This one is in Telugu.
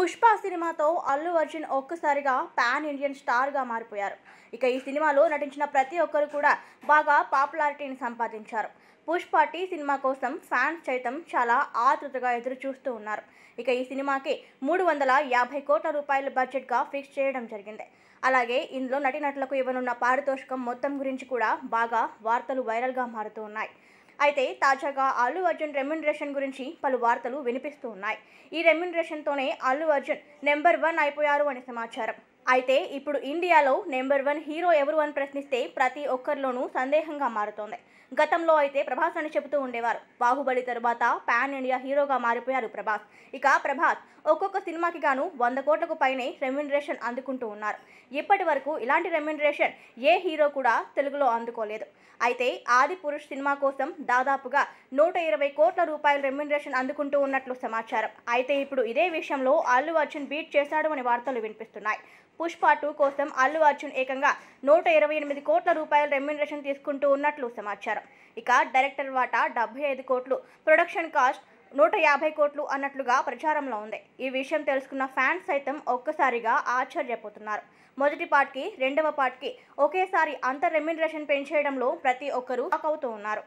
పుష్ప సినిమాతో అల్లు అర్జున్ ఒక్కసారిగా పాన్ ఇండియన్ స్టార్గా మారిపోయారు ఇక ఈ సినిమాలో నటించిన ప్రతి ఒక్కరు కూడా బాగా పాపులారిటీని సంపాదించారు పుష్ప టీ సినిమా కోసం ఫ్యాన్స్ సైతం చాలా ఆతృతగా ఎదురు చూస్తూ ఉన్నారు ఇక ఈ సినిమాకి మూడు వందల యాభై కోట్ల రూపాయల బడ్జెట్గా ఫిక్స్ చేయడం జరిగింది అలాగే ఇందులో నటీనటులకు ఇవ్వనున్న పారితోషికం మొత్తం గురించి కూడా బాగా వార్తలు వైరల్గా మారుతూ ఉన్నాయి అయితే తాజాగా అల్లు అర్జున్ రెమ్యునరేషన్ గురించి పలు వార్తలు వినిపిస్తూ ఉన్నాయి ఈ రెమ్యునరేషన్తోనే అల్లు అర్జున్ నెంబర్ వన్ అయిపోయారు అనే సమాచారం అయితే ఇప్పుడు ఇండియాలో నెంబర్ వన్ హీరో ఎవరు అని ప్రశ్నిస్తే ప్రతి ఒక్కరిలోనూ సందేహంగా మారుతోంది గతంలో అయితే ప్రభాస్ అని చెబుతూ ఉండేవారు బాహుబలి తరువాత పాన్ ఇండియా హీరోగా మారిపోయారు ప్రభాస్ ఇక ప్రభాస్ ఒక్కొక్క సినిమాకి గాను వంద కోట్లకు పైనే రెమ్యునరేషన్ అందుకుంటూ ఉన్నారు ఇప్పటి వరకు ఇలాంటి రెమ్యునరేషన్ ఏ హీరో కూడా తెలుగులో అందుకోలేదు అయితే ఆది పురుష్ సినిమా కోసం దాదాపుగా నూట ఇరవై కోట్ల రూపాయల రెమ్యునరేషన్ అందుకుంటూ ఉన్నట్లు సమాచారం అయితే ఇప్పుడు ఇదే విషయంలో అల్లు అర్జున్ బీట్ చేశాడు అనే వార్తలు వినిపిస్తున్నాయి పుష్ప టూ కోసం అల్లు అర్జున్ ఏకంగా నూట ఇరవై ఎనిమిది కోట్ల రూపాయల రెమ్యునరేషన్ తీసుకుంటూ ఉన్నట్లు సమాచారం ఇక డైరెక్టర్ వాటా డెబ్బై ఐదు కోట్లు ప్రొడక్షన్ కాస్ట్ నూట యాభై కోట్లు అన్నట్లుగా ప్రచారంలో ఉంది ఈ విషయం తెలుసుకున్న ఫ్యాన్స్ సైతం ఒక్కసారిగా ఆశ్చర్యపోతున్నారు మొదటి పార్ట్కి రెండవ పార్ట్కి ఒకేసారి అంత రెమ్యునరేషన్ పెంచేయడంలో ప్రతి ఒక్కరూ అవుతూ ఉన్నారు